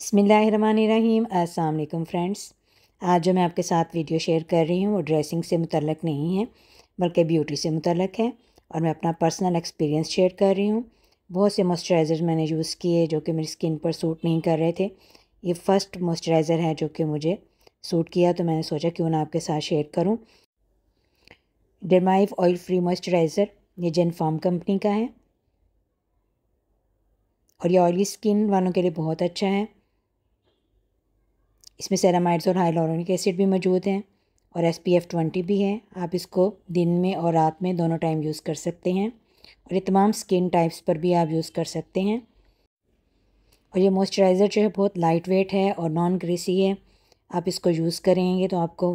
बसमीम अस्सलाम फ्रेंड्स आज जो मैं आपके साथ वीडियो शेयर कर रही हूँ वो ड्रेसिंग से मुतलक नहीं है बल्कि ब्यूटी से मुतलक है और मैं अपना पर्सनल एक्सपीरियंस शेयर कर रही हूँ बहुत से मॉइस्चराइज़र मैंने यूज़ किए जो कि मेरी स्किन पर सूट नहीं कर रहे थे ये फ़र्स्ट मॉइस्चराइज़र है जो कि मुझे सूट किया तो मैंने सोचा क्यों ना आपके साथ शेयर करूँ डरमाइव ऑयल फ्री मॉइस्चराइज़र ये जेन फार्म कंपनी का है और ये ऑयली स्किन वालों के लिए बहुत अच्छा है इसमें सेरामाइड्स और हाइलोरिक एसिड भी मौजूद हैं और एस पी एफ़ ट्वेंटी भी है आप इसको दिन में और रात में दोनों टाइम यूज़ कर सकते हैं और ये तमाम स्किन टाइप्स पर भी आप यूज़ कर सकते हैं और ये मॉइस्चराइज़र जो है बहुत लाइट वेट है और नॉन ग्रेसी है आप इसको यूज़ करेंगे तो आपको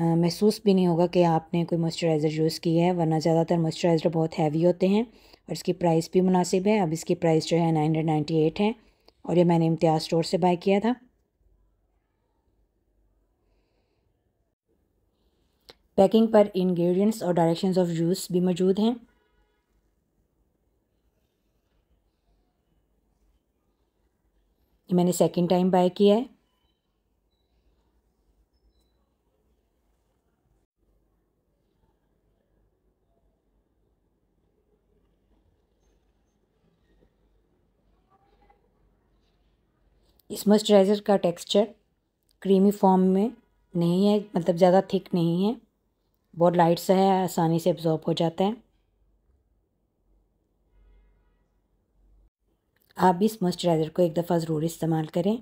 महसूस भी नहीं होगा कि आपने कोई मॉइस्चराइज़र यूज़ किया है वरना ज़्यादातर मॉइस्चराइज़र बहुत हैवी होते हैं और इसकी प्राइस भी मुनासिब है अब इसकी प्राइस जो है नाइन हंड्रेड नाइन्टी एट है और ये मैंने इम्तियाज़ स्टोर से बाई किया था पैकिंग पर इंग्रेडिएंट्स और डायरेक्शंस ऑफ यूज़ भी मौजूद हैं ये मैंने सेकंड टाइम बाय किया है इस मॉइस्चराइज़र का टेक्सचर क्रीमी फॉर्म में नहीं है मतलब ज़्यादा थिक नहीं है बहुत लाइट सा है आसानी से एब्ज़ॉर्ब हो जाता है आप भी इस मॉइस्चराइज़र को एक दफ़ा ज़रूर इस्तेमाल करें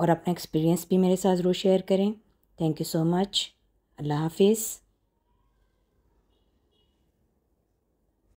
और अपना एक्सपीरियंस भी मेरे साथ ज़रूर शेयर करें थैंक यू सो मच अल्लाह हाफिज़